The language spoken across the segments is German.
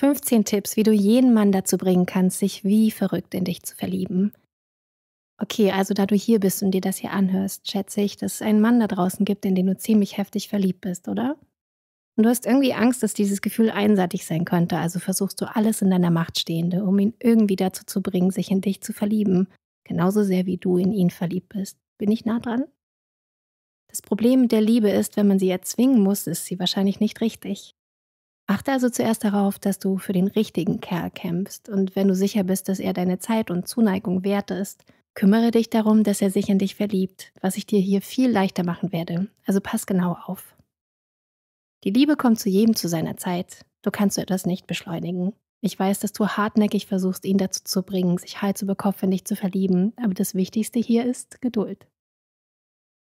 15 Tipps, wie du jeden Mann dazu bringen kannst, sich wie verrückt in dich zu verlieben. Okay, also da du hier bist und dir das hier anhörst, schätze ich, dass es einen Mann da draußen gibt, in den du ziemlich heftig verliebt bist, oder? Und du hast irgendwie Angst, dass dieses Gefühl einseitig sein könnte, also versuchst du alles in deiner Macht Stehende, um ihn irgendwie dazu zu bringen, sich in dich zu verlieben, genauso sehr wie du in ihn verliebt bist. Bin ich nah dran? Das Problem mit der Liebe ist, wenn man sie erzwingen muss, ist sie wahrscheinlich nicht richtig. Achte also zuerst darauf, dass du für den richtigen Kerl kämpfst und wenn du sicher bist, dass er deine Zeit und Zuneigung wert ist, kümmere dich darum, dass er sich in dich verliebt, was ich dir hier viel leichter machen werde. Also pass genau auf. Die Liebe kommt zu jedem zu seiner Zeit. Du kannst so etwas nicht beschleunigen. Ich weiß, dass du hartnäckig versuchst, ihn dazu zu bringen, sich Hals über Kopf in dich zu verlieben, aber das Wichtigste hier ist Geduld.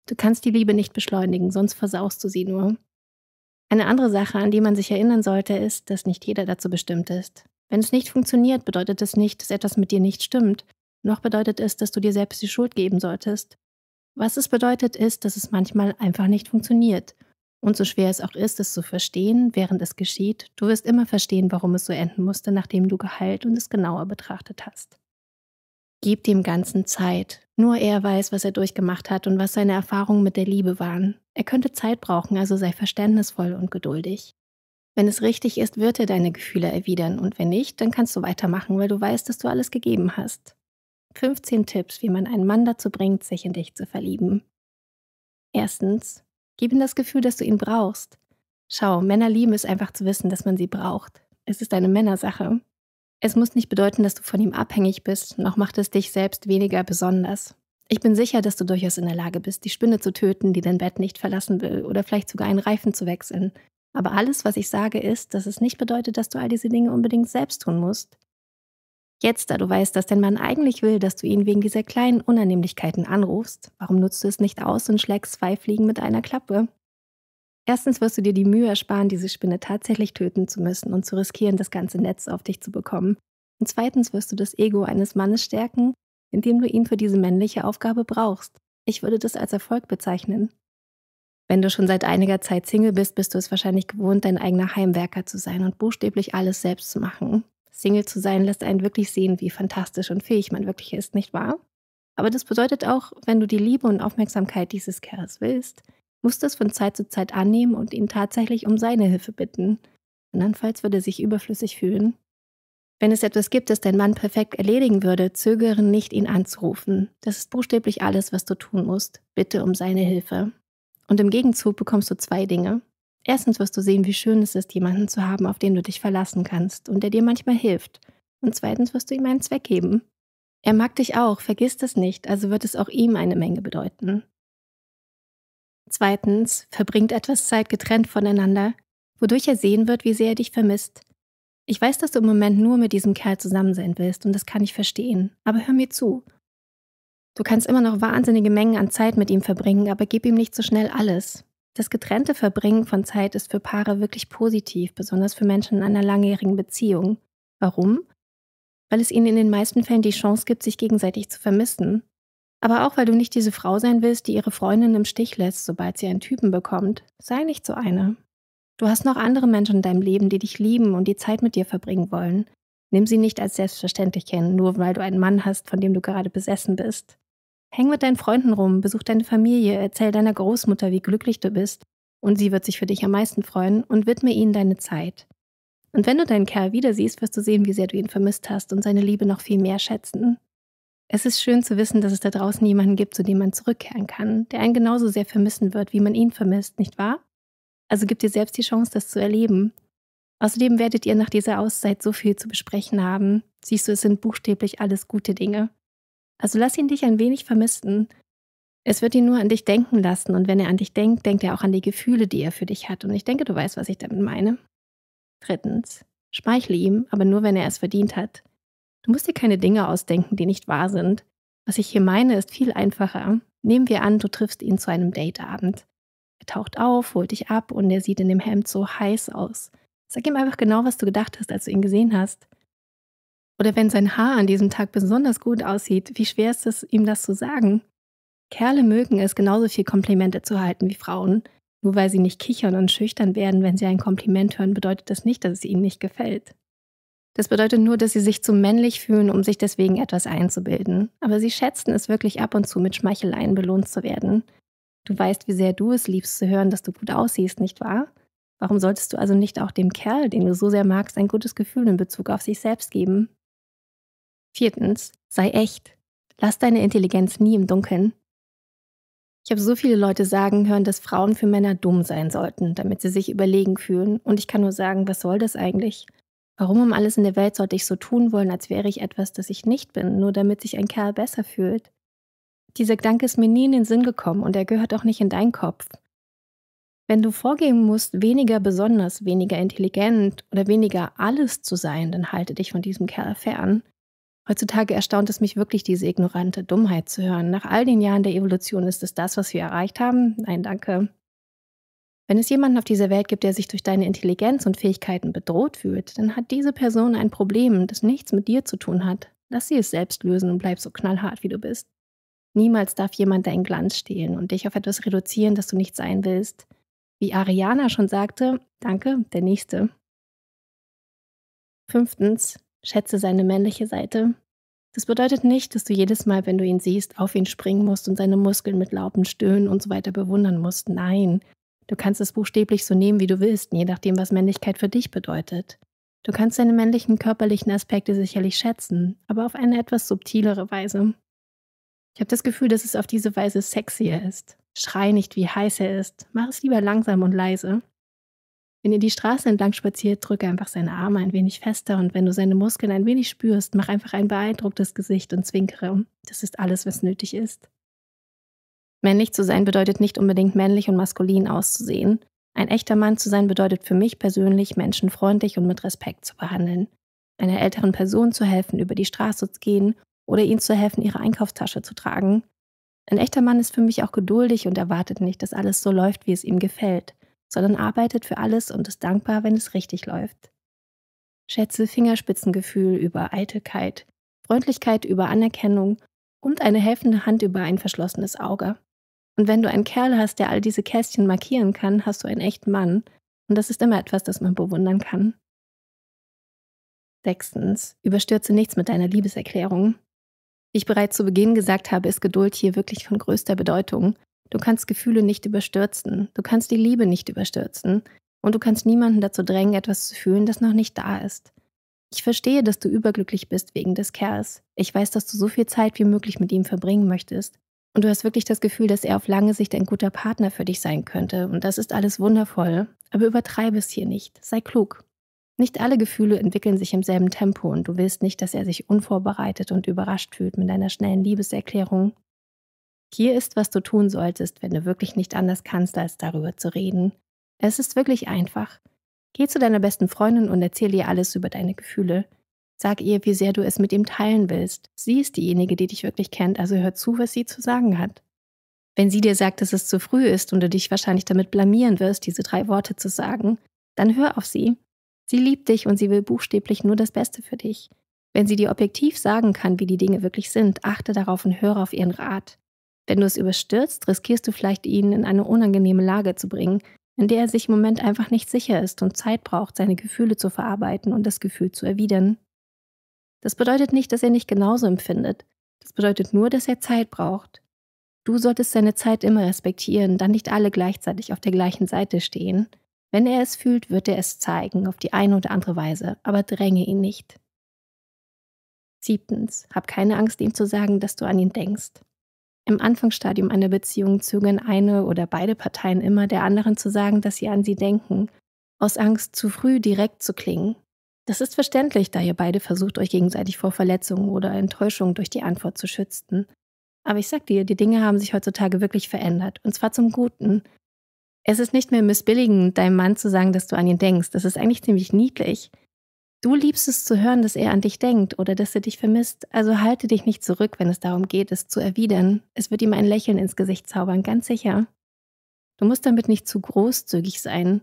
Du kannst die Liebe nicht beschleunigen, sonst versaust du sie nur. Eine andere Sache, an die man sich erinnern sollte, ist, dass nicht jeder dazu bestimmt ist. Wenn es nicht funktioniert, bedeutet es nicht, dass etwas mit dir nicht stimmt, noch bedeutet es, dass du dir selbst die Schuld geben solltest. Was es bedeutet, ist, dass es manchmal einfach nicht funktioniert. Und so schwer es auch ist, es zu verstehen, während es geschieht, du wirst immer verstehen, warum es so enden musste, nachdem du geheilt und es genauer betrachtet hast. Gib dem Ganzen Zeit. Nur er weiß, was er durchgemacht hat und was seine Erfahrungen mit der Liebe waren. Er könnte Zeit brauchen, also sei verständnisvoll und geduldig. Wenn es richtig ist, wird er deine Gefühle erwidern und wenn nicht, dann kannst du weitermachen, weil du weißt, dass du alles gegeben hast. 15 Tipps, wie man einen Mann dazu bringt, sich in dich zu verlieben. Erstens, gib ihm das Gefühl, dass du ihn brauchst. Schau, Männer lieben es einfach zu wissen, dass man sie braucht. Es ist eine Männersache. Es muss nicht bedeuten, dass du von ihm abhängig bist, noch macht es dich selbst weniger besonders. Ich bin sicher, dass du durchaus in der Lage bist, die Spinne zu töten, die dein Bett nicht verlassen will, oder vielleicht sogar einen Reifen zu wechseln. Aber alles, was ich sage, ist, dass es nicht bedeutet, dass du all diese Dinge unbedingt selbst tun musst. Jetzt, da du weißt, dass dein Mann eigentlich will, dass du ihn wegen dieser kleinen Unannehmlichkeiten anrufst, warum nutzt du es nicht aus und schlägst zwei Fliegen mit einer Klappe? Erstens wirst du dir die Mühe ersparen, diese Spinne tatsächlich töten zu müssen und zu riskieren, das ganze Netz auf dich zu bekommen. Und zweitens wirst du das Ego eines Mannes stärken, indem du ihn für diese männliche Aufgabe brauchst. Ich würde das als Erfolg bezeichnen. Wenn du schon seit einiger Zeit Single bist, bist du es wahrscheinlich gewohnt, dein eigener Heimwerker zu sein und buchstäblich alles selbst zu machen. Single zu sein lässt einen wirklich sehen, wie fantastisch und fähig man wirklich ist, nicht wahr? Aber das bedeutet auch, wenn du die Liebe und Aufmerksamkeit dieses Kerls willst, musste es von Zeit zu Zeit annehmen und ihn tatsächlich um seine Hilfe bitten. Andernfalls würde er sich überflüssig fühlen. Wenn es etwas gibt, das dein Mann perfekt erledigen würde, zögere nicht, ihn anzurufen. Das ist buchstäblich alles, was du tun musst. Bitte um seine Hilfe. Und im Gegenzug bekommst du zwei Dinge. Erstens wirst du sehen, wie schön es ist, jemanden zu haben, auf den du dich verlassen kannst und der dir manchmal hilft. Und zweitens wirst du ihm einen Zweck geben. Er mag dich auch, vergiss das nicht, also wird es auch ihm eine Menge bedeuten. Zweitens, verbringt etwas Zeit getrennt voneinander, wodurch er sehen wird, wie sehr er dich vermisst. Ich weiß, dass du im Moment nur mit diesem Kerl zusammen sein willst und das kann ich verstehen, aber hör mir zu. Du kannst immer noch wahnsinnige Mengen an Zeit mit ihm verbringen, aber gib ihm nicht so schnell alles. Das getrennte Verbringen von Zeit ist für Paare wirklich positiv, besonders für Menschen in einer langjährigen Beziehung. Warum? Weil es ihnen in den meisten Fällen die Chance gibt, sich gegenseitig zu vermissen aber auch weil du nicht diese Frau sein willst, die ihre Freundin im Stich lässt, sobald sie einen Typen bekommt. Sei nicht so eine. Du hast noch andere Menschen in deinem Leben, die dich lieben und die Zeit mit dir verbringen wollen. Nimm sie nicht als selbstverständlich hin, nur weil du einen Mann hast, von dem du gerade besessen bist. Häng mit deinen Freunden rum, besuch deine Familie, erzähl deiner Großmutter, wie glücklich du bist, und sie wird sich für dich am meisten freuen und widme ihnen deine Zeit. Und wenn du deinen Kerl wieder siehst, wirst du sehen, wie sehr du ihn vermisst hast und seine Liebe noch viel mehr schätzen. Es ist schön zu wissen, dass es da draußen jemanden gibt, zu dem man zurückkehren kann, der einen genauso sehr vermissen wird, wie man ihn vermisst, nicht wahr? Also gebt dir selbst die Chance, das zu erleben. Außerdem werdet ihr nach dieser Auszeit so viel zu besprechen haben. Siehst du, es sind buchstäblich alles gute Dinge. Also lass ihn dich ein wenig vermissen. Es wird ihn nur an dich denken lassen und wenn er an dich denkt, denkt er auch an die Gefühle, die er für dich hat. Und ich denke, du weißt, was ich damit meine. Drittens, speichle ihm, aber nur, wenn er es verdient hat. Du musst dir keine Dinge ausdenken, die nicht wahr sind. Was ich hier meine, ist viel einfacher. Nehmen wir an, du triffst ihn zu einem Dateabend. Er taucht auf, holt dich ab und er sieht in dem Hemd so heiß aus. Sag ihm einfach genau, was du gedacht hast, als du ihn gesehen hast. Oder wenn sein Haar an diesem Tag besonders gut aussieht, wie schwer ist es, ihm das zu sagen? Kerle mögen es, genauso viel Komplimente zu halten wie Frauen. Nur weil sie nicht kichern und schüchtern werden, wenn sie ein Kompliment hören, bedeutet das nicht, dass es ihnen nicht gefällt. Das bedeutet nur, dass sie sich zu männlich fühlen, um sich deswegen etwas einzubilden. Aber sie schätzen es wirklich ab und zu, mit Schmeicheleien belohnt zu werden. Du weißt, wie sehr du es liebst zu hören, dass du gut aussiehst, nicht wahr? Warum solltest du also nicht auch dem Kerl, den du so sehr magst, ein gutes Gefühl in Bezug auf sich selbst geben? Viertens, sei echt. Lass deine Intelligenz nie im Dunkeln. Ich habe so viele Leute sagen hören, dass Frauen für Männer dumm sein sollten, damit sie sich überlegen fühlen. Und ich kann nur sagen, was soll das eigentlich? Warum um alles in der Welt sollte ich so tun wollen, als wäre ich etwas, das ich nicht bin, nur damit sich ein Kerl besser fühlt? Dieser Gedanke ist mir nie in den Sinn gekommen und er gehört auch nicht in deinen Kopf. Wenn du vorgeben musst, weniger besonders, weniger intelligent oder weniger alles zu sein, dann halte dich von diesem Kerl fern. Heutzutage erstaunt es mich wirklich, diese ignorante Dummheit zu hören. Nach all den Jahren der Evolution ist es das, was wir erreicht haben. Nein, danke. Wenn es jemanden auf dieser Welt gibt, der sich durch deine Intelligenz und Fähigkeiten bedroht fühlt, dann hat diese Person ein Problem, das nichts mit dir zu tun hat. Lass sie es selbst lösen und bleib so knallhart, wie du bist. Niemals darf jemand deinen Glanz stehlen und dich auf etwas reduzieren, das du nicht sein willst. Wie Ariana schon sagte, danke, der Nächste. Fünftens, schätze seine männliche Seite. Das bedeutet nicht, dass du jedes Mal, wenn du ihn siehst, auf ihn springen musst und seine Muskeln mit lauten Stöhnen und so weiter bewundern musst. Nein, Du kannst es buchstäblich so nehmen, wie du willst, je nachdem, was Männlichkeit für dich bedeutet. Du kannst deine männlichen körperlichen Aspekte sicherlich schätzen, aber auf eine etwas subtilere Weise. Ich habe das Gefühl, dass es auf diese Weise sexier ist. Schrei nicht, wie heiß er ist. Mach es lieber langsam und leise. Wenn ihr die Straße entlang spaziert, drücke einfach seine Arme ein wenig fester und wenn du seine Muskeln ein wenig spürst, mach einfach ein beeindrucktes Gesicht und zwinkere. Das ist alles, was nötig ist. Männlich zu sein bedeutet nicht unbedingt männlich und maskulin auszusehen. Ein echter Mann zu sein bedeutet für mich persönlich, Menschen freundlich und mit Respekt zu behandeln, einer älteren Person zu helfen, über die Straße zu gehen oder ihnen zu helfen, ihre Einkaufstasche zu tragen. Ein echter Mann ist für mich auch geduldig und erwartet nicht, dass alles so läuft, wie es ihm gefällt, sondern arbeitet für alles und ist dankbar, wenn es richtig läuft. Schätze Fingerspitzengefühl über Eitelkeit, Freundlichkeit über Anerkennung und eine helfende Hand über ein verschlossenes Auge. Und wenn du einen Kerl hast, der all diese Kästchen markieren kann, hast du einen echten Mann. Und das ist immer etwas, das man bewundern kann. Sechstens, überstürze nichts mit deiner Liebeserklärung. Wie ich bereits zu Beginn gesagt habe, ist Geduld hier wirklich von größter Bedeutung. Du kannst Gefühle nicht überstürzen, du kannst die Liebe nicht überstürzen und du kannst niemanden dazu drängen, etwas zu fühlen, das noch nicht da ist. Ich verstehe, dass du überglücklich bist wegen des Kerls. Ich weiß, dass du so viel Zeit wie möglich mit ihm verbringen möchtest. Und du hast wirklich das Gefühl, dass er auf lange Sicht ein guter Partner für dich sein könnte. Und das ist alles wundervoll. Aber übertreibe es hier nicht. Sei klug. Nicht alle Gefühle entwickeln sich im selben Tempo und du willst nicht, dass er sich unvorbereitet und überrascht fühlt mit deiner schnellen Liebeserklärung. Hier ist, was du tun solltest, wenn du wirklich nicht anders kannst, als darüber zu reden. Es ist wirklich einfach. Geh zu deiner besten Freundin und erzähl ihr alles über deine Gefühle. Sag ihr, wie sehr du es mit ihm teilen willst. Sie ist diejenige, die dich wirklich kennt, also hör zu, was sie zu sagen hat. Wenn sie dir sagt, dass es zu früh ist und du dich wahrscheinlich damit blamieren wirst, diese drei Worte zu sagen, dann hör auf sie. Sie liebt dich und sie will buchstäblich nur das Beste für dich. Wenn sie dir objektiv sagen kann, wie die Dinge wirklich sind, achte darauf und höre auf ihren Rat. Wenn du es überstürzt, riskierst du vielleicht, ihn in eine unangenehme Lage zu bringen, in der er sich im Moment einfach nicht sicher ist und Zeit braucht, seine Gefühle zu verarbeiten und das Gefühl zu erwidern. Das bedeutet nicht, dass er nicht genauso empfindet. Das bedeutet nur, dass er Zeit braucht. Du solltest seine Zeit immer respektieren, da nicht alle gleichzeitig auf der gleichen Seite stehen. Wenn er es fühlt, wird er es zeigen, auf die eine oder andere Weise, aber dränge ihn nicht. Siebtens, hab keine Angst, ihm zu sagen, dass du an ihn denkst. Im Anfangsstadium einer Beziehung zögern eine oder beide Parteien immer der anderen zu sagen, dass sie an sie denken, aus Angst, zu früh direkt zu klingen. Das ist verständlich, da ihr beide versucht, euch gegenseitig vor Verletzungen oder Enttäuschungen durch die Antwort zu schützen. Aber ich sag dir, die Dinge haben sich heutzutage wirklich verändert, und zwar zum Guten. Es ist nicht mehr missbilligend, deinem Mann zu sagen, dass du an ihn denkst. Das ist eigentlich ziemlich niedlich. Du liebst es zu hören, dass er an dich denkt oder dass er dich vermisst, also halte dich nicht zurück, wenn es darum geht, es zu erwidern. Es wird ihm ein Lächeln ins Gesicht zaubern, ganz sicher. Du musst damit nicht zu großzügig sein.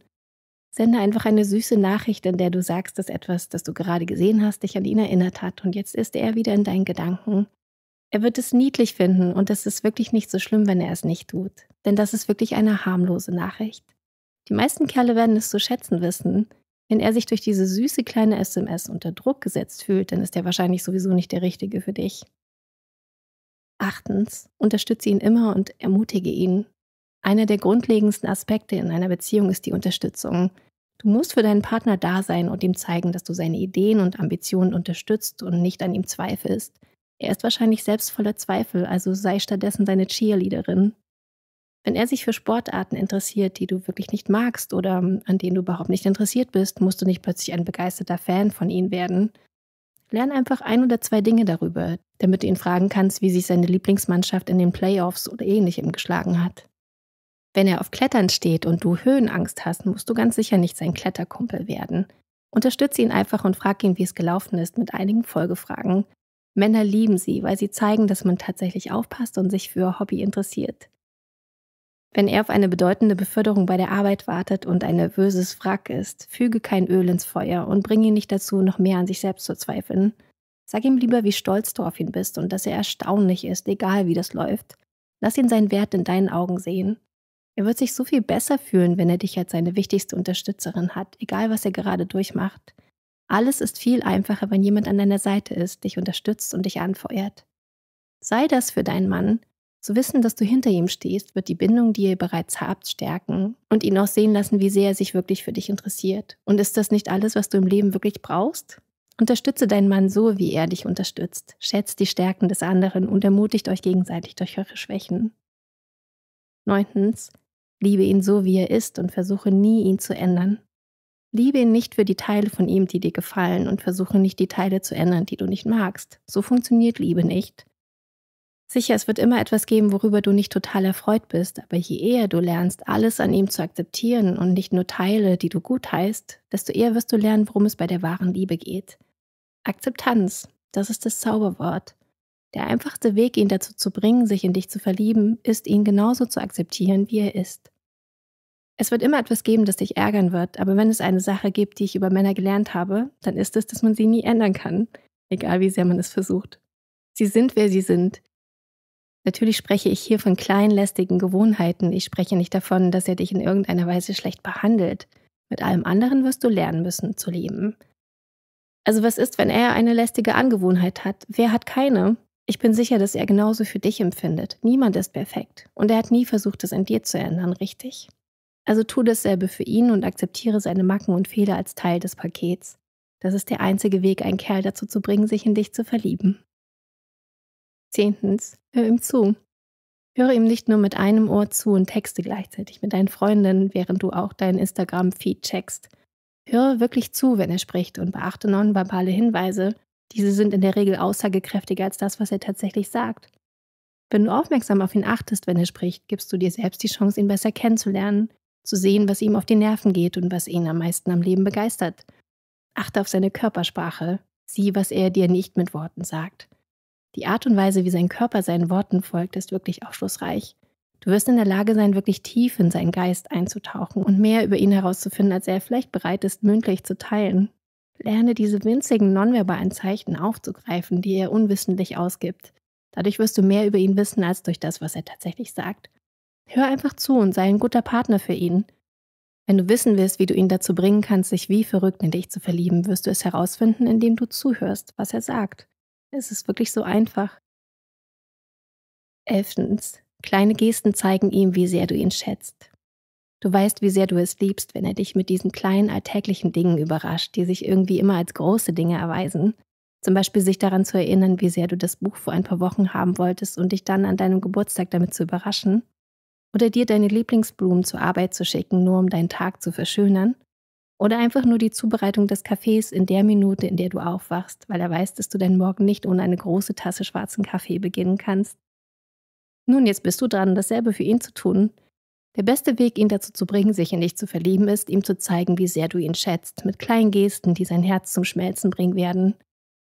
Sende einfach eine süße Nachricht, in der du sagst, dass etwas, das du gerade gesehen hast, dich an ihn erinnert hat und jetzt ist er wieder in deinen Gedanken. Er wird es niedlich finden und es ist wirklich nicht so schlimm, wenn er es nicht tut, denn das ist wirklich eine harmlose Nachricht. Die meisten Kerle werden es zu schätzen wissen. Wenn er sich durch diese süße kleine SMS unter Druck gesetzt fühlt, dann ist er wahrscheinlich sowieso nicht der Richtige für dich. Achtens, unterstütze ihn immer und ermutige ihn. Einer der grundlegendsten Aspekte in einer Beziehung ist die Unterstützung. Du musst für deinen Partner da sein und ihm zeigen, dass du seine Ideen und Ambitionen unterstützt und nicht an ihm zweifelst. Er ist wahrscheinlich selbst voller Zweifel, also sei stattdessen seine Cheerleaderin. Wenn er sich für Sportarten interessiert, die du wirklich nicht magst oder ähm, an denen du überhaupt nicht interessiert bist, musst du nicht plötzlich ein begeisterter Fan von ihm werden. Lern einfach ein oder zwei Dinge darüber, damit du ihn fragen kannst, wie sich seine Lieblingsmannschaft in den Playoffs oder ähnlichem geschlagen hat. Wenn er auf Klettern steht und du Höhenangst hast, musst du ganz sicher nicht sein Kletterkumpel werden. Unterstütze ihn einfach und frag ihn, wie es gelaufen ist, mit einigen Folgefragen. Männer lieben sie, weil sie zeigen, dass man tatsächlich aufpasst und sich für Hobby interessiert. Wenn er auf eine bedeutende Beförderung bei der Arbeit wartet und ein nervöses Wrack ist, füge kein Öl ins Feuer und bring ihn nicht dazu, noch mehr an sich selbst zu zweifeln. Sag ihm lieber, wie stolz du auf ihn bist und dass er erstaunlich ist, egal wie das läuft. Lass ihn seinen Wert in deinen Augen sehen. Er wird sich so viel besser fühlen, wenn er dich als seine wichtigste Unterstützerin hat, egal was er gerade durchmacht. Alles ist viel einfacher, wenn jemand an deiner Seite ist, dich unterstützt und dich anfeuert. Sei das für deinen Mann. Zu wissen, dass du hinter ihm stehst, wird die Bindung, die ihr bereits habt, stärken und ihn auch sehen lassen, wie sehr er sich wirklich für dich interessiert. Und ist das nicht alles, was du im Leben wirklich brauchst? Unterstütze deinen Mann so, wie er dich unterstützt. Schätzt die Stärken des anderen und ermutigt euch gegenseitig durch eure Schwächen. Neuntens, Liebe ihn so, wie er ist und versuche nie, ihn zu ändern. Liebe ihn nicht für die Teile von ihm, die dir gefallen und versuche nicht, die Teile zu ändern, die du nicht magst. So funktioniert Liebe nicht. Sicher, es wird immer etwas geben, worüber du nicht total erfreut bist, aber je eher du lernst, alles an ihm zu akzeptieren und nicht nur Teile, die du gut heißt, desto eher wirst du lernen, worum es bei der wahren Liebe geht. Akzeptanz, das ist das Zauberwort. Der einfachste Weg, ihn dazu zu bringen, sich in dich zu verlieben, ist, ihn genauso zu akzeptieren, wie er ist. Es wird immer etwas geben, das dich ärgern wird, aber wenn es eine Sache gibt, die ich über Männer gelernt habe, dann ist es, dass man sie nie ändern kann, egal wie sehr man es versucht. Sie sind, wer sie sind. Natürlich spreche ich hier von kleinen, lästigen Gewohnheiten. Ich spreche nicht davon, dass er dich in irgendeiner Weise schlecht behandelt. Mit allem anderen wirst du lernen müssen zu leben. Also was ist, wenn er eine lästige Angewohnheit hat? Wer hat keine? Ich bin sicher, dass er genauso für dich empfindet. Niemand ist perfekt und er hat nie versucht, es in dir zu ändern, richtig? Also tu dasselbe für ihn und akzeptiere seine Macken und Fehler als Teil des Pakets. Das ist der einzige Weg, einen Kerl dazu zu bringen, sich in dich zu verlieben. Zehntens, hör ihm zu. Höre ihm nicht nur mit einem Ohr zu und texte gleichzeitig mit deinen Freundinnen, während du auch deinen Instagram-Feed checkst. Höre wirklich zu, wenn er spricht und beachte nonverbale Hinweise, diese sind in der Regel aussagekräftiger als das, was er tatsächlich sagt. Wenn du aufmerksam auf ihn achtest, wenn er spricht, gibst du dir selbst die Chance, ihn besser kennenzulernen, zu sehen, was ihm auf die Nerven geht und was ihn am meisten am Leben begeistert. Achte auf seine Körpersprache, sieh, was er dir nicht mit Worten sagt. Die Art und Weise, wie sein Körper seinen Worten folgt, ist wirklich aufschlussreich. Du wirst in der Lage sein, wirklich tief in seinen Geist einzutauchen und mehr über ihn herauszufinden, als er vielleicht bereit ist, mündlich zu teilen. Lerne diese winzigen nonverbalen Zeichen aufzugreifen, die er unwissentlich ausgibt. Dadurch wirst du mehr über ihn wissen als durch das, was er tatsächlich sagt. Hör einfach zu und sei ein guter Partner für ihn. Wenn du wissen willst, wie du ihn dazu bringen kannst, sich wie verrückt in dich zu verlieben, wirst du es herausfinden, indem du zuhörst, was er sagt. Es ist wirklich so einfach. 11. Kleine Gesten zeigen ihm, wie sehr du ihn schätzt. Du weißt, wie sehr du es liebst, wenn er dich mit diesen kleinen alltäglichen Dingen überrascht, die sich irgendwie immer als große Dinge erweisen. Zum Beispiel sich daran zu erinnern, wie sehr du das Buch vor ein paar Wochen haben wolltest und dich dann an deinem Geburtstag damit zu überraschen. Oder dir deine Lieblingsblumen zur Arbeit zu schicken, nur um deinen Tag zu verschönern. Oder einfach nur die Zubereitung des Kaffees in der Minute, in der du aufwachst, weil er weiß, dass du deinen Morgen nicht ohne eine große Tasse schwarzen Kaffee beginnen kannst. Nun, jetzt bist du dran, dasselbe für ihn zu tun. Der beste Weg, ihn dazu zu bringen, sich in dich zu verlieben, ist, ihm zu zeigen, wie sehr du ihn schätzt, mit kleinen Gesten, die sein Herz zum Schmelzen bringen werden.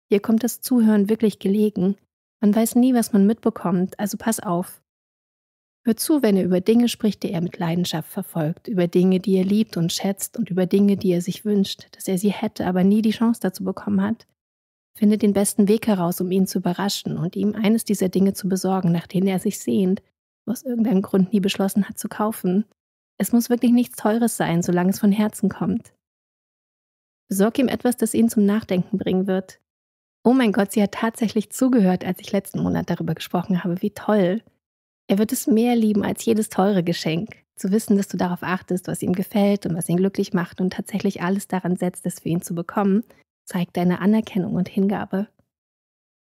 Hier kommt das Zuhören wirklich gelegen. Man weiß nie, was man mitbekommt, also pass auf. Hör zu, wenn er über Dinge spricht, die er mit Leidenschaft verfolgt, über Dinge, die er liebt und schätzt und über Dinge, die er sich wünscht, dass er sie hätte, aber nie die Chance dazu bekommen hat. Finde den besten Weg heraus, um ihn zu überraschen und ihm eines dieser Dinge zu besorgen, nach denen er sich sehnt, aus irgendeinem Grund nie beschlossen hat zu kaufen. Es muss wirklich nichts Teures sein, solange es von Herzen kommt. Besorg ihm etwas, das ihn zum Nachdenken bringen wird. Oh mein Gott, sie hat tatsächlich zugehört, als ich letzten Monat darüber gesprochen habe. Wie toll. Er wird es mehr lieben als jedes teure Geschenk. Zu wissen, dass du darauf achtest, was ihm gefällt und was ihn glücklich macht und tatsächlich alles daran setzt, es für ihn zu bekommen, zeigt deine Anerkennung und Hingabe.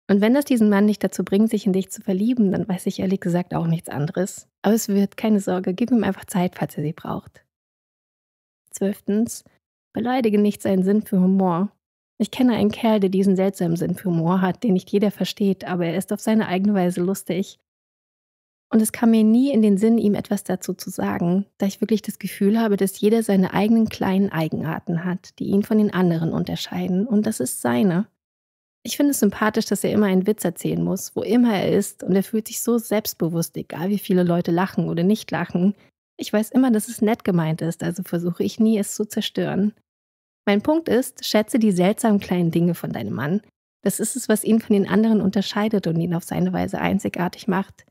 Und wenn das diesen Mann nicht dazu bringt, sich in dich zu verlieben, dann weiß ich ehrlich gesagt auch nichts anderes. Aber es wird keine Sorge, gib ihm einfach Zeit, falls er sie braucht. Zwölftens, beleidige nicht seinen Sinn für Humor. Ich kenne einen Kerl, der diesen seltsamen Sinn für Humor hat, den nicht jeder versteht, aber er ist auf seine eigene Weise lustig. Und es kam mir nie in den Sinn, ihm etwas dazu zu sagen, da ich wirklich das Gefühl habe, dass jeder seine eigenen kleinen Eigenarten hat, die ihn von den anderen unterscheiden, und das ist seine. Ich finde es sympathisch, dass er immer einen Witz erzählen muss, wo immer er ist, und er fühlt sich so selbstbewusst, egal wie viele Leute lachen oder nicht lachen. Ich weiß immer, dass es nett gemeint ist, also versuche ich nie, es zu zerstören. Mein Punkt ist, schätze die seltsamen kleinen Dinge von deinem Mann. Das ist es, was ihn von den anderen unterscheidet und ihn auf seine Weise einzigartig macht.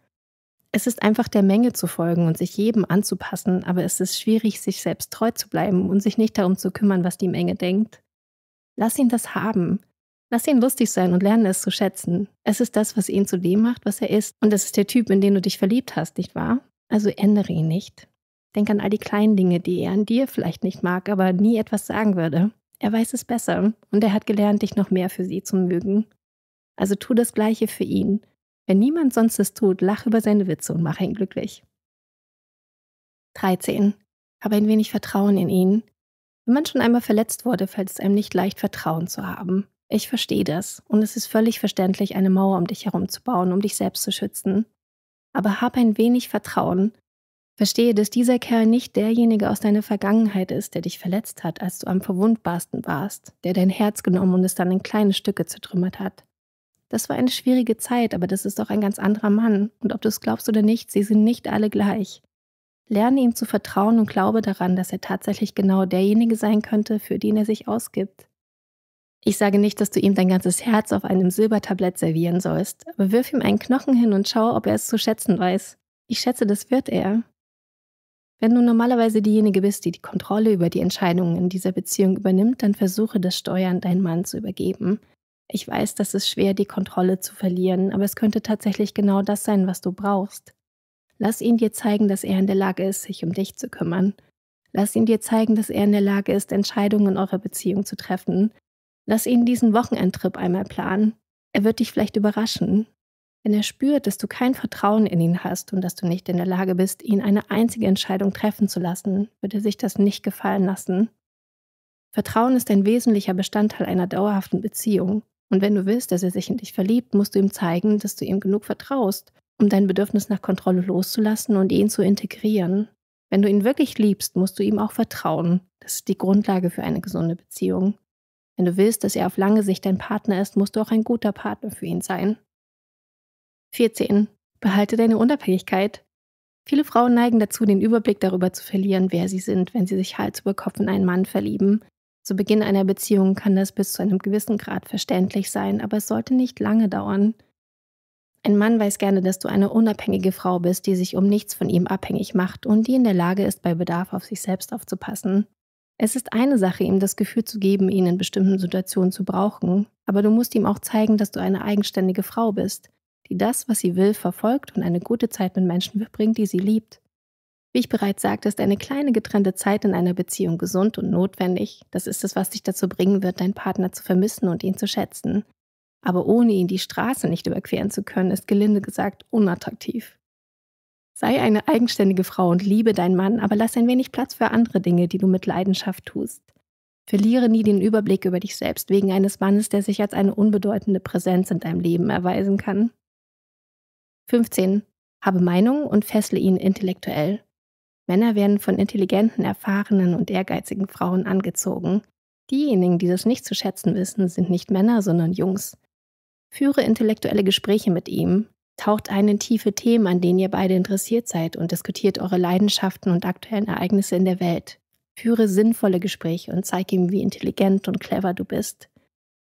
Es ist einfach der Menge zu folgen und sich jedem anzupassen, aber es ist schwierig, sich selbst treu zu bleiben und sich nicht darum zu kümmern, was die Menge denkt. Lass ihn das haben. Lass ihn lustig sein und lerne es zu schätzen. Es ist das, was ihn zu dem macht, was er ist. Und es ist der Typ, in den du dich verliebt hast, nicht wahr? Also ändere ihn nicht. Denk an all die kleinen Dinge, die er an dir vielleicht nicht mag, aber nie etwas sagen würde. Er weiß es besser und er hat gelernt, dich noch mehr für sie zu mögen. Also tu das Gleiche für ihn. Wenn niemand sonst es tut, lach über seine Witze und mach ihn glücklich. 13. Habe ein wenig Vertrauen in ihn. Wenn man schon einmal verletzt wurde, fällt es einem nicht leicht, Vertrauen zu haben. Ich verstehe das und es ist völlig verständlich, eine Mauer um dich herum zu bauen, um dich selbst zu schützen. Aber hab ein wenig Vertrauen. Verstehe, dass dieser Kerl nicht derjenige aus deiner Vergangenheit ist, der dich verletzt hat, als du am verwundbarsten warst, der dein Herz genommen und es dann in kleine Stücke zertrümmert hat. Das war eine schwierige Zeit, aber das ist doch ein ganz anderer Mann, und ob du es glaubst oder nicht, sie sind nicht alle gleich. Lerne ihm zu vertrauen und glaube daran, dass er tatsächlich genau derjenige sein könnte, für den er sich ausgibt. Ich sage nicht, dass du ihm dein ganzes Herz auf einem Silbertablett servieren sollst, aber wirf ihm einen Knochen hin und schau, ob er es zu schätzen weiß. Ich schätze, das wird er. Wenn du normalerweise diejenige bist, die die Kontrolle über die Entscheidungen in dieser Beziehung übernimmt, dann versuche das Steuern deinem Mann zu übergeben. Ich weiß, das ist schwer, die Kontrolle zu verlieren, aber es könnte tatsächlich genau das sein, was du brauchst. Lass ihn dir zeigen, dass er in der Lage ist, sich um dich zu kümmern. Lass ihn dir zeigen, dass er in der Lage ist, Entscheidungen in eurer Beziehung zu treffen Lass ihn diesen Wochenendtrip einmal planen. Er wird dich vielleicht überraschen. Wenn er spürt, dass du kein Vertrauen in ihn hast und dass du nicht in der Lage bist, ihn eine einzige Entscheidung treffen zu lassen, wird er sich das nicht gefallen lassen. Vertrauen ist ein wesentlicher Bestandteil einer dauerhaften Beziehung. Und wenn du willst, dass er sich in dich verliebt, musst du ihm zeigen, dass du ihm genug vertraust, um dein Bedürfnis nach Kontrolle loszulassen und ihn zu integrieren. Wenn du ihn wirklich liebst, musst du ihm auch vertrauen. Das ist die Grundlage für eine gesunde Beziehung. Wenn du willst, dass er auf lange Sicht dein Partner ist, musst du auch ein guter Partner für ihn sein. 14. Behalte deine Unabhängigkeit. Viele Frauen neigen dazu, den Überblick darüber zu verlieren, wer sie sind, wenn sie sich Hals über Kopf in einen Mann verlieben. Zu Beginn einer Beziehung kann das bis zu einem gewissen Grad verständlich sein, aber es sollte nicht lange dauern. Ein Mann weiß gerne, dass du eine unabhängige Frau bist, die sich um nichts von ihm abhängig macht und die in der Lage ist, bei Bedarf auf sich selbst aufzupassen. Es ist eine Sache, ihm das Gefühl zu geben, ihn in bestimmten Situationen zu brauchen, aber du musst ihm auch zeigen, dass du eine eigenständige Frau bist, die das, was sie will, verfolgt und eine gute Zeit mit Menschen verbringt, die sie liebt. Wie ich bereits sagte, ist eine kleine getrennte Zeit in einer Beziehung gesund und notwendig. Das ist es, was dich dazu bringen wird, deinen Partner zu vermissen und ihn zu schätzen. Aber ohne ihn die Straße nicht überqueren zu können, ist gelinde gesagt unattraktiv. Sei eine eigenständige Frau und liebe deinen Mann, aber lass ein wenig Platz für andere Dinge, die du mit Leidenschaft tust. Verliere nie den Überblick über dich selbst wegen eines Mannes, der sich als eine unbedeutende Präsenz in deinem Leben erweisen kann. 15. Habe Meinung und fessle ihn intellektuell. Männer werden von intelligenten, erfahrenen und ehrgeizigen Frauen angezogen. Diejenigen, die das nicht zu schätzen wissen, sind nicht Männer, sondern Jungs. Führe intellektuelle Gespräche mit ihm, taucht ein in tiefe Themen, an denen ihr beide interessiert seid und diskutiert eure Leidenschaften und aktuellen Ereignisse in der Welt. Führe sinnvolle Gespräche und zeig ihm, wie intelligent und clever du bist.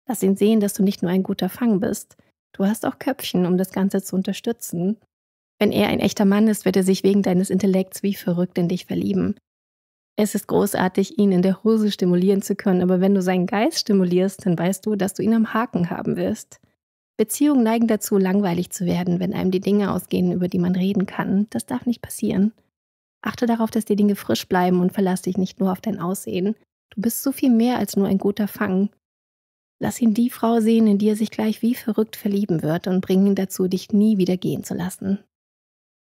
Lass ihn sehen, dass du nicht nur ein guter Fang bist, du hast auch Köpfchen, um das Ganze zu unterstützen. Wenn er ein echter Mann ist, wird er sich wegen deines Intellekts wie verrückt in dich verlieben. Es ist großartig, ihn in der Hose stimulieren zu können, aber wenn du seinen Geist stimulierst, dann weißt du, dass du ihn am Haken haben wirst. Beziehungen neigen dazu, langweilig zu werden, wenn einem die Dinge ausgehen, über die man reden kann. Das darf nicht passieren. Achte darauf, dass die Dinge frisch bleiben und verlass dich nicht nur auf dein Aussehen. Du bist so viel mehr als nur ein guter Fang. Lass ihn die Frau sehen, in die er sich gleich wie verrückt verlieben wird und bring ihn dazu, dich nie wieder gehen zu lassen.